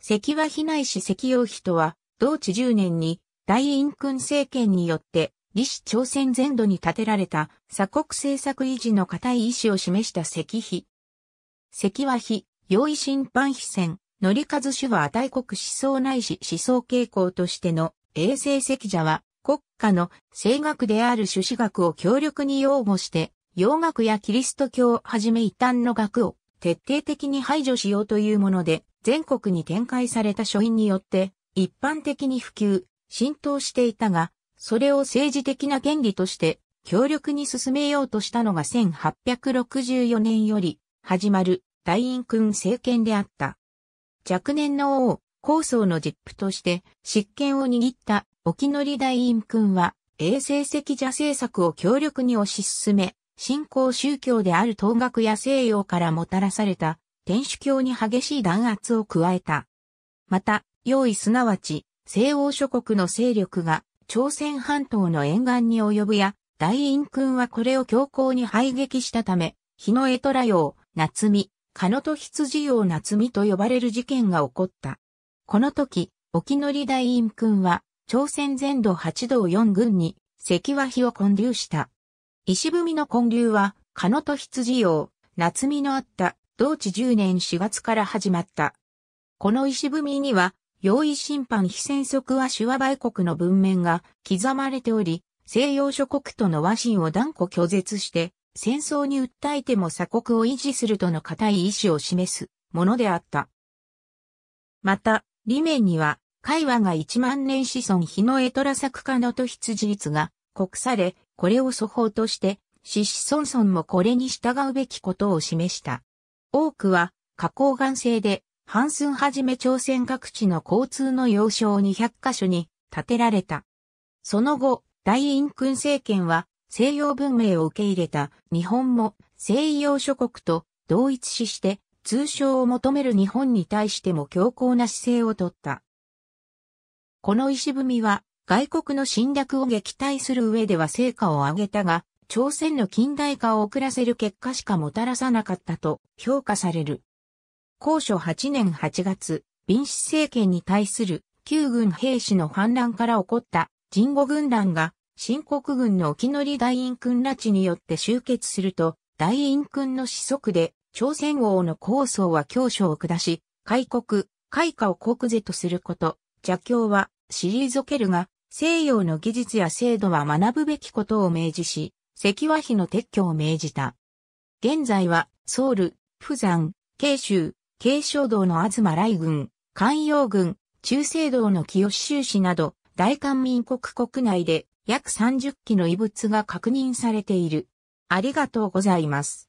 関和比内市関陽とは、同治10年に大陰君政権によって、李氏朝鮮全土に建てられた鎖国政策維持の固い意志を示した石碑。石和碑、用意審判碑戦、乗り数主は大国思想内氏思想傾向としての衛星石者は国家の政学である朱子学を強力に擁護して、洋学やキリスト教をはじめ一端の学を徹底的に排除しようというもので、全国に展開された書院によって、一般的に普及、浸透していたが、それを政治的な権利として、強力に進めようとしたのが1864年より、始まる、大院君政権であった。若年の王、高層の実父として、執権を握った、沖則大院君は、衛生赤蛇政策を強力に推し進め、信仰宗教である東学や西洋からもたらされた天主教に激しい弾圧を加えた。また、用意すなわち西欧諸国の勢力が朝鮮半島の沿岸に及ぶや、大院君はこれを強硬に排撃したため、日の江虎洋、用、夏美、カノト羊用夏美と呼ばれる事件が起こった。この時、沖乗大院君は朝鮮全土八道四軍に関和費を建立した。石踏みの建立は、狩野と羊王、夏見のあった、同地10年4月から始まった。この石踏みには、用意審判非戦則は手話売国の文面が刻まれており、西洋諸国との和親を断固拒絶して、戦争に訴えても鎖国を維持するとの固い意志を示すものであった。また、裏面には、会話が1万年子孫日の江虎作家のと羊率が、国され、これを素法として、子子孫孫もこれに従うべきことを示した。多くは、花崗岩製で、半寸はじめ朝鮮各地の交通の要衝200カ所に建てられた。その後、大陰君政権は西洋文明を受け入れた日本も西洋諸国と同一視して通称を求める日本に対しても強硬な姿勢をとった。この石踏みは外国の侵略を撃退する上では成果を上げたが、朝鮮の近代化を遅らせる結果しかもたらさなかったと評価される。高所8年8月、臨主政権に対する旧軍兵士の反乱から起こった人語軍団が新国軍の沖乗大院君拉致によって集結すると、大院君の子息で朝鮮王の構想は教書を下し、開国、開化を国是とすること、邪教は退けるが、西洋の技術や制度は学ぶべきことを明示し、石和碑の撤去を命じた。現在は、ソウル、釜山、慶州、慶商道の東雷軍、関陽軍、中西道の清州市など、大韓民国国内で約30機の遺物が確認されている。ありがとうございます。